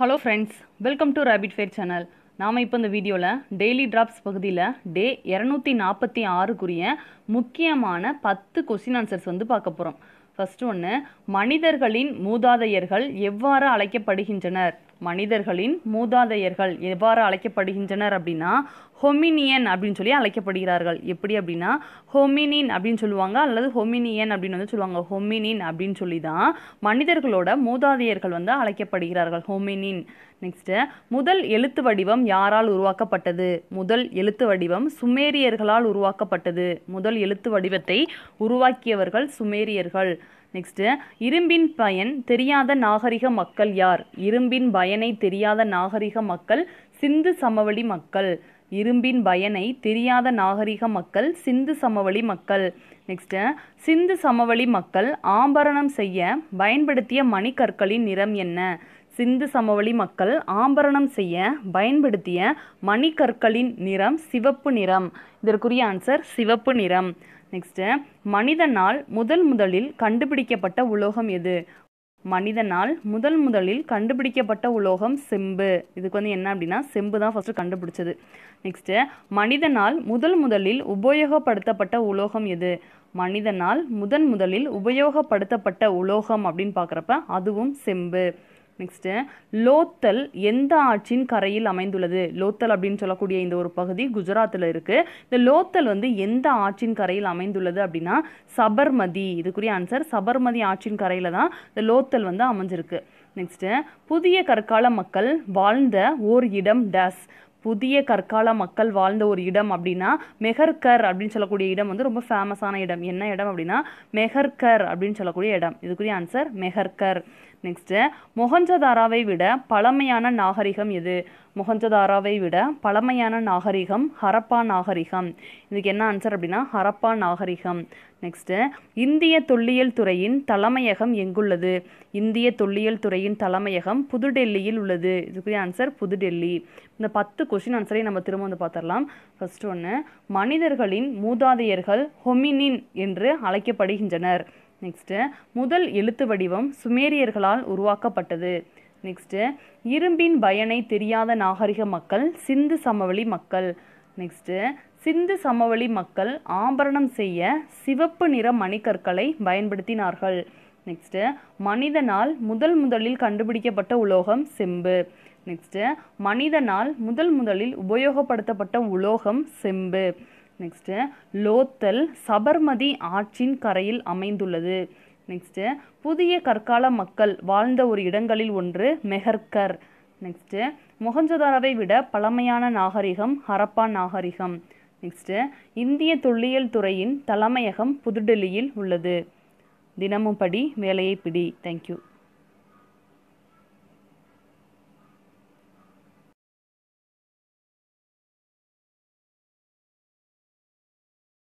hello friends welcome to rapid fair channel நாம் இப்போ இந்த வீடியோவில் டெய்லி ட்ராப்ஸ் பகுதியில் டே இரநூத்தி நாற்பத்தி ஆறுக்குரிய முக்கியமான பத்து கொஸ்டின் ஆன்சர்ஸ் வந்து பார்க்க போகிறோம் ஃபஸ்ட்டு ஒன்று மனிதர்களின் மூதாதையர்கள் எவ்வாறு அழைக்கப்படுகின்றனர் மனிதர்களின் மூதாதையர்கள் எவ்வாறு அழைக்கப்படுகின்றனர் அப்படின்னா ஹொமினியன் அப்படின்னு சொல்லி அழைக்கப்படுகிறார்கள் எப்படி அப்படின்னா ஹொமினின் அப்படின்னு சொல்லுவாங்க அல்லது ஹொமினியன் அப்படின்னு வந்து சொல்லுவாங்க ஹொமினின் அப்படின்னு சொல்லி தான் மனிதர்களோட மூதாதையர்கள் வந்து அழைக்கப்படுகிறார்கள் ஹொமினின் நெக்ஸ்ட்டு முதல் எழுத்து வடிவம் யாரால் உருவாக்கப்பட்டது முதல் எழுத்து வடிவம் சுமேரியர்களால் உருவாக்கப்பட்டது முதல் எழுத்து வடிவத்தை உருவாக்கியவர்கள் சுமேரியர்கள் நெக்ஸ்ட்டு இரும்பின் பயன் தெரியாத நாகரிக மக்கள் யார் இரும்பின் பயனை தெரியாத நாகரிக மக்கள் சிந்து சமவெளி மக்கள் இரும்பின் பயனை தெரியாத நாகரிக மக்கள் சிந்து சமவெளி மக்கள் நெக்ஸ்ட்டு சிந்து சமவெளி மக்கள் ஆபரணம் செய்ய பயன்படுத்திய மணிக்கற்களின் நிறம் என்ன சிந்து சமவெளி மக்கள் ஆம்பரணம் செய்ய பயன்படுத்திய மணிக்கற்களின் நிறம் சிவப்பு நிறம் இதற்குரிய ஆன்சர் சிவப்பு நிறம் நெக்ஸ்ட்டு மனிதனால் முதல் முதலில் கண்டுபிடிக்கப்பட்ட உலோகம் எது மனிதனால் முதல் முதலில் கண்டுபிடிக்கப்பட்ட உலோகம் செம்பு இதுக்கு வந்து என்ன அப்படின்னா செம்பு தான் ஃபஸ்ட்டு கண்டுபிடிச்சது நெக்ஸ்ட்டு மனிதனால் முதல் முதலில் உபயோகப்படுத்தப்பட்ட உலோகம் எது மனிதனால் முதன் முதலில் உபயோகப்படுத்தப்பட்ட உலோகம் அப்படின்னு பார்க்குறப்ப அதுவும் செம்பு நெக்ஸ்ட்டு லோத்தல் எந்த ஆற்றின் கரையில் அமைந்துள்ளது லோத்தல் அப்படின்னு சொல்லக்கூடிய இந்த ஒரு பகுதி குஜராத்தில் இருக்குது இந்த லோத்தல் வந்து எந்த ஆற்றின் கரையில் அமைந்துள்ளது அப்படின்னா சபர்மதி இதுக்குரிய ஆன்சர் சபர்மதி ஆற்றின் கரையில் தான் இந்த லோத்தல் வந்து அமைஞ்சிருக்கு நெக்ஸ்ட்டு புதிய கற்கால மக்கள் வாழ்ந்த ஓர் இடம் டேஸ் புதிய கற்கால மக்கள் வாழ்ந்த ஒரு இடம் அப்படின்னா மெஹர்கர் அப்படின்னு சொல்லக்கூடிய இடம் வந்து ரொம்ப ஃபேமஸான இடம் என்ன இடம் அப்படின்னா மெஹர்கர் அப்படின்னு சொல்லக்கூடிய இடம் இதுக்குரிய ஆன்சர் மெஹர்கர் நெக்ஸ்ட்டு மொஹஞ்சதாராவை விட பழமையான நாகரிகம் எது மொஹஞ்சதாராவை விட பழமையான நாகரிகம் ஹரப்பா நாகரிகம் இதுக்கு என்ன ஆன்சர் அப்படின்னா ஹரப்பா நாகரிகம் நெக்ஸ்ட்டு இந்திய தொல்லியல் துறையின் தலைமையகம் எங்குள்ளது இந்திய தொல்லியல் துறையின் தலைமையகம் புதுடெல்லியில் உள்ளது இதுக்குரிய ஆன்சர் புதுடெல்லி இந்த பத்து கொஷின் ஆன்சரை நம்ம திரும்ப வந்து பார்த்துடலாம் ஃபர்ஸ்ட் ஒன்று மனிதர்களின் மூதாதையர்கள் ஹொமினின் என்று அழைக்கப்படுகின்றனர் நெக்ஸ்ட்டு முதல் எழுத்து வடிவம் சுமேரியர்களால் உருவாக்கப்பட்டது நெக்ஸ்ட்டு இரும்பின் பயனை தெரியாத நாகரிக மக்கள் சிந்து சமவெளி மக்கள் நெக்ஸ்ட்டு சிந்து சமவெளி மக்கள் ஆபரணம் செய்ய சிவப்பு நிற மணிக்கற்களை பயன்படுத்தினார்கள் நெக்ஸ்ட்டு மனிதனால் முதல் முதலில் கண்டுபிடிக்கப்பட்ட உலோகம் செம்பு நெக்ஸ்ட்டு மனிதனால் முதல் முதலில் உபயோகப்படுத்தப்பட்ட உலோகம் செம்பு நெக்ஸ்ட்டு லோத்தல் சபர்மதி ஆற்றின் கரையில் அமைந்துள்ளது நெக்ஸ்ட்டு புதிய கற்கால மக்கள் வாழ்ந்த ஒரு இடங்களில் ஒன்று மெஹர்கர் நெக்ஸ்ட்டு மொஹஞ்சதாராவை விட பழமையான நாகரிகம் ஹரப்பா நாகரிகம் நெக்ஸ்ட்டு இந்திய தொல்லியல் துறையின் தலைமையகம் புதுடெல்லியில் உள்ளது தினமும் படி வேலையை பிடி தேங்க்யூ